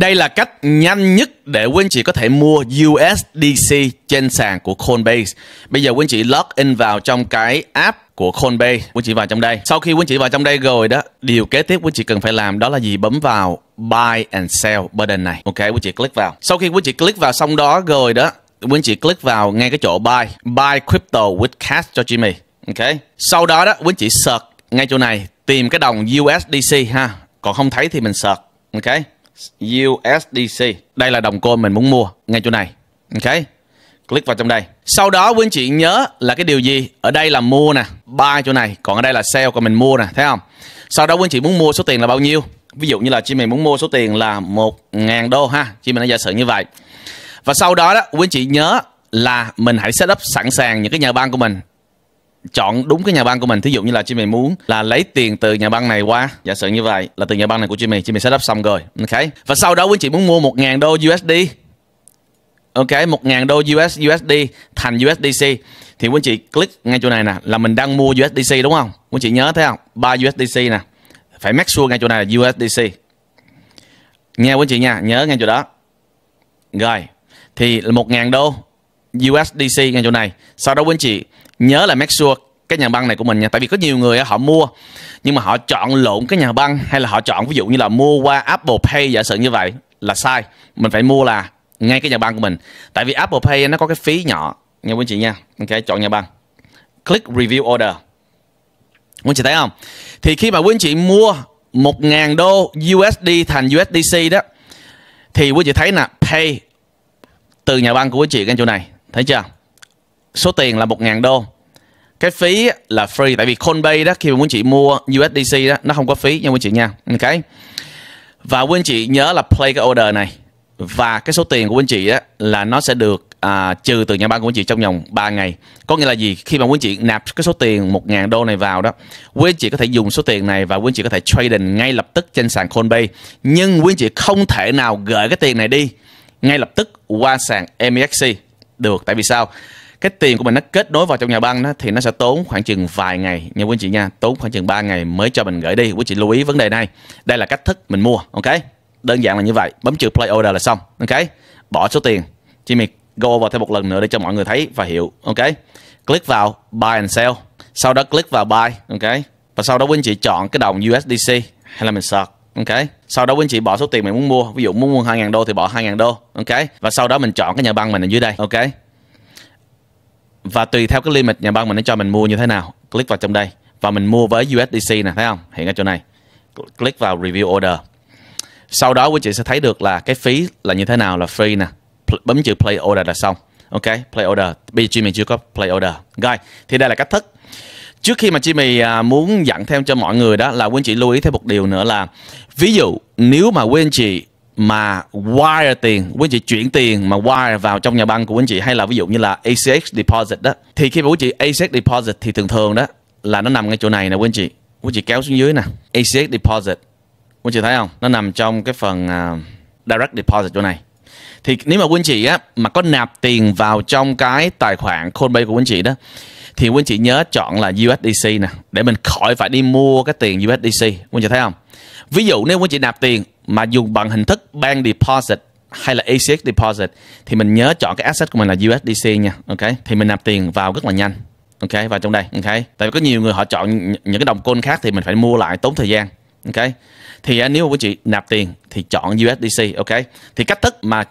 Đây là cách nhanh nhất để quý anh chị có thể mua USDC trên sàn của Coinbase. Bây giờ quý anh chị log in vào trong cái app của Coinbase, quý anh chị vào trong đây. Sau khi quý anh chị vào trong đây rồi đó, điều kế tiếp quý anh chị cần phải làm đó là gì? Bấm vào buy and sell button này. Ok, quý anh chị click vào. Sau khi quý anh chị click vào xong đó rồi đó, quý anh chị click vào ngay cái chỗ buy, buy crypto with cash cho Jimmy. Ok. Sau đó đó, quý anh chị search ngay chỗ này, tìm cái đồng USDC ha. Còn không thấy thì mình search. Ok. USDC. Đây là đồng coin mình muốn mua ngay chỗ này. Ok. Click vào trong đây. Sau đó quý anh chị nhớ là cái điều gì? Ở đây là mua nè, buy chỗ này, còn ở đây là sell còn mình mua nè, thấy không? Sau đó quý anh chị muốn mua số tiền là bao nhiêu? Ví dụ như là chị mình muốn mua số tiền là 1.000 đô ha, chị mình đã giả sử như vậy. Và sau đó đó quý anh chị nhớ là mình hãy setup sẵn sàng những cái nhà băng của mình chọn đúng cái nhà băng của mình thí dụ như là chị mày muốn là lấy tiền từ nhà băng này qua giả sử như vậy là từ nhà băng này của chị mày chị mày sẽ đắp xong rồi ok và sau đó quý chị muốn mua 1.000 đô USD ok 1.000 đô US USD thành USDC thì quý chị click ngay chỗ này nè là mình đang mua USDC đúng không quý chị nhớ thấy không ba USDC nè phải make sure ngay chỗ này là USDC nghe quý chị nha nhớ ngay chỗ đó rồi thì 1.000 đô USDC ngay chỗ này sau đó quý chị nhớ là make sure cái nhà băng này của mình nha tại vì có nhiều người họ mua nhưng mà họ chọn lộn cái nhà băng hay là họ chọn ví dụ như là mua qua Apple Pay giả sử như vậy là sai mình phải mua là ngay cái nhà băng của mình tại vì Apple Pay nó có cái phí nhỏ nha quý anh chị nha ok chọn nhà băng click review order quý anh chị thấy không thì khi mà quý anh chị mua 1.000 đô USD thành USDC đó thì quý anh chị thấy là pay từ nhà băng của quý anh chị cái chỗ này thấy chưa số tiền là 1.000 đô cái phí là free tại vì Coinbase đó khi mà muốn chị mua USDC đó nó không có phí nha quý chị nha ok và quý anh chị nhớ là play cái order này và cái số tiền của quý anh chị đó là nó sẽ được à, trừ từ nhà băng của quý anh chị trong vòng 3 ngày có nghĩa là gì khi mà quý anh chị nạp cái số tiền 1.000 đô này vào đó quý anh chị có thể dùng số tiền này và quý anh chị có thể trading ngay lập tức trên sàn Coinbase nhưng quý anh chị không thể nào gửi cái tiền này đi ngay lập tức qua sàn MEXC được tại vì sao cái tiền của mình nó kết nối vào trong nhà băng đó thì nó sẽ tốn khoảng chừng vài ngày nha quý chị nha tốn khoảng chừng 3 ngày mới cho mình gửi đi quý chị lưu ý vấn đề này đây là cách thức mình mua ok đơn giản là như vậy bấm chữ play order là xong ok bỏ số tiền chị mình go vào thêm một lần nữa để cho mọi người thấy và hiểu ok click vào buy and sell sau đó click vào buy ok và sau đó quý anh chị chọn cái đồng USDC hay là mình search ok sau đó quý anh chị bỏ số tiền mình muốn mua ví dụ muốn mua 2.000 đô thì bỏ 2.000 đô ok và sau đó mình chọn cái nhà băng mình ở dưới đây ok và tùy theo cái limit nhà băng mình nó cho mình mua như thế nào click vào trong đây và mình mua với USDC nè thấy không hiện ở chỗ này click vào review order sau đó quý chị sẽ thấy được là cái phí là như thế nào là free nè bấm chữ play order là xong ok play order bây giờ mình chưa có play order rồi thì đây là cách thức trước khi mà chị mì à, muốn dặn thêm cho mọi người đó là quý chị lưu ý thêm một điều nữa là ví dụ nếu mà quý anh chị mà wire tiền quý anh chị chuyển tiền mà wire vào trong nhà băng của quý anh chị hay là ví dụ như là ACH deposit đó thì khi mà quý anh chị ACH deposit thì thường thường đó là nó nằm ngay chỗ này nè quý anh chị quý anh chị kéo xuống dưới nè ACH deposit quý anh chị thấy không nó nằm trong cái phần uh, direct deposit chỗ này thì nếu mà quý anh chị á mà có nạp tiền vào trong cái tài khoản Coinbase của quý anh chị đó thì quý anh chị nhớ chọn là USDC nè để mình khỏi phải đi mua cái tiền USDC quý anh chị thấy không ví dụ nếu quý anh chị nạp tiền mà dùng bằng hình thức bank deposit hay là ACH deposit thì mình nhớ chọn cái asset của mình là USDC nha, ok? Thì mình nạp tiền vào rất là nhanh. Ok, vào trong đây, ok. Tại vì có nhiều người họ chọn những cái đồng coin khác thì mình phải mua lại tốn thời gian. Ok. Thì à, nếu mà quý chị nạp tiền thì chọn USDC, ok. Thì cách thức mà